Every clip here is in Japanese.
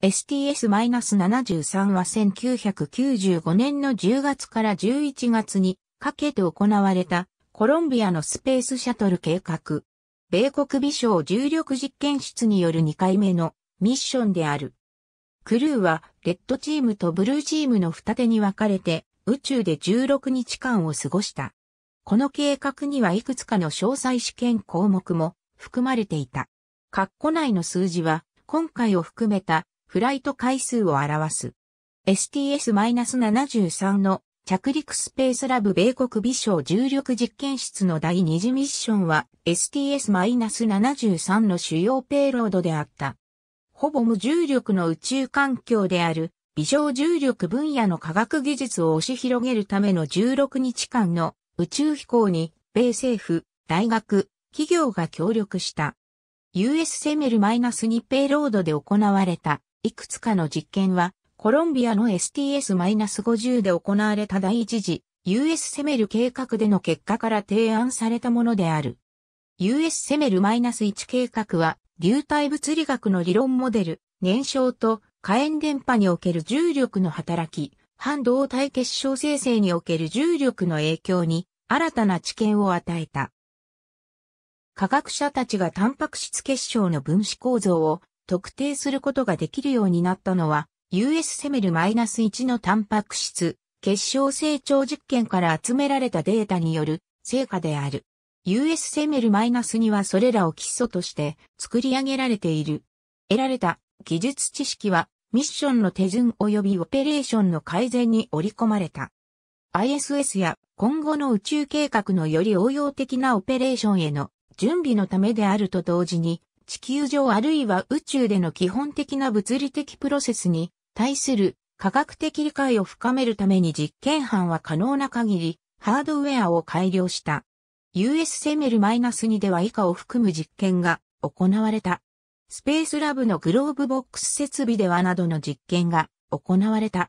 STS-73 は1995年の10月から11月にかけて行われたコロンビアのスペースシャトル計画。米国美少重力実験室による2回目のミッションである。クルーはレッドチームとブルーチームの二手に分かれて宇宙で16日間を過ごした。この計画にはいくつかの詳細試験項目も含まれていた。括弧内の数字は今回を含めたフライト回数を表す。STS-73 の着陸スペースラブ米国微小重力実験室の第二次ミッションは STS-73 の主要ペイロードであった。ほぼ無重力の宇宙環境である微小重力分野の科学技術を押し広げるための16日間の宇宙飛行に米政府、大学、企業が協力した。US セメル -2 ペイロードで行われたいくつかの実験は、コロンビアの STS-50 で行われた第一次 US セメル計画での結果から提案されたものである。US セメル -1 計画は、流体物理学の理論モデル、燃焼と火炎電波における重力の働き、半導体結晶生成における重力の影響に新たな知見を与えた。科学者たちがタンパク質結晶の分子構造を特定することができるようになったのは、US セメル -1 のタンパク質、結晶成長実験から集められたデータによる成果である。US セメル -2 はそれらを基礎として作り上げられている。得られた技術知識はミッションの手順及びオペレーションの改善に織り込まれた。ISS や今後の宇宙計画のより応用的なオペレーションへの準備のためであると同時に地球上あるいは宇宙での基本的な物理的プロセスに対する科学的理解を深めるために実験班は可能な限りハードウェアを改良した。US セメル -2 では以下を含む実験が行われた。スペースラブのグローブボックス設備ではなどの実験が行われた。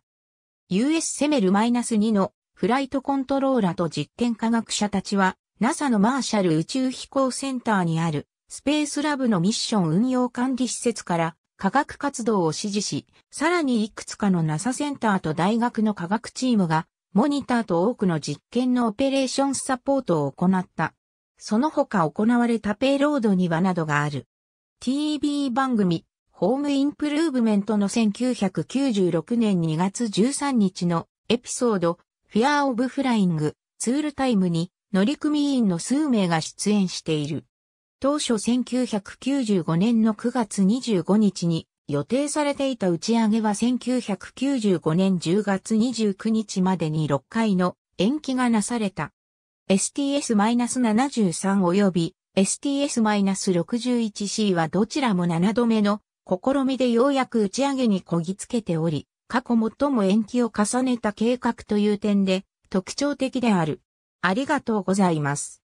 US セメル -2 のフライトコントローラと実験科学者たちは NASA のマーシャル宇宙飛行センターにあるスペースラブのミッション運用管理施設から科学活動を支持し、さらにいくつかの NASA センターと大学の科学チームが、モニターと多くの実験のオペレーションサポートを行った。その他行われたペイロードにはなどがある。TV 番組、ホームインプルーブメントの1996年2月13日のエピソード、フィアーオブフライング、ツールタイムに乗組員の数名が出演している。当初1995年の9月25日に予定されていた打ち上げは1995年10月29日までに6回の延期がなされた。STS-73 及び STS-61C はどちらも7度目の試みでようやく打ち上げにこぎつけており、過去最も延期を重ねた計画という点で特徴的である。ありがとうございます。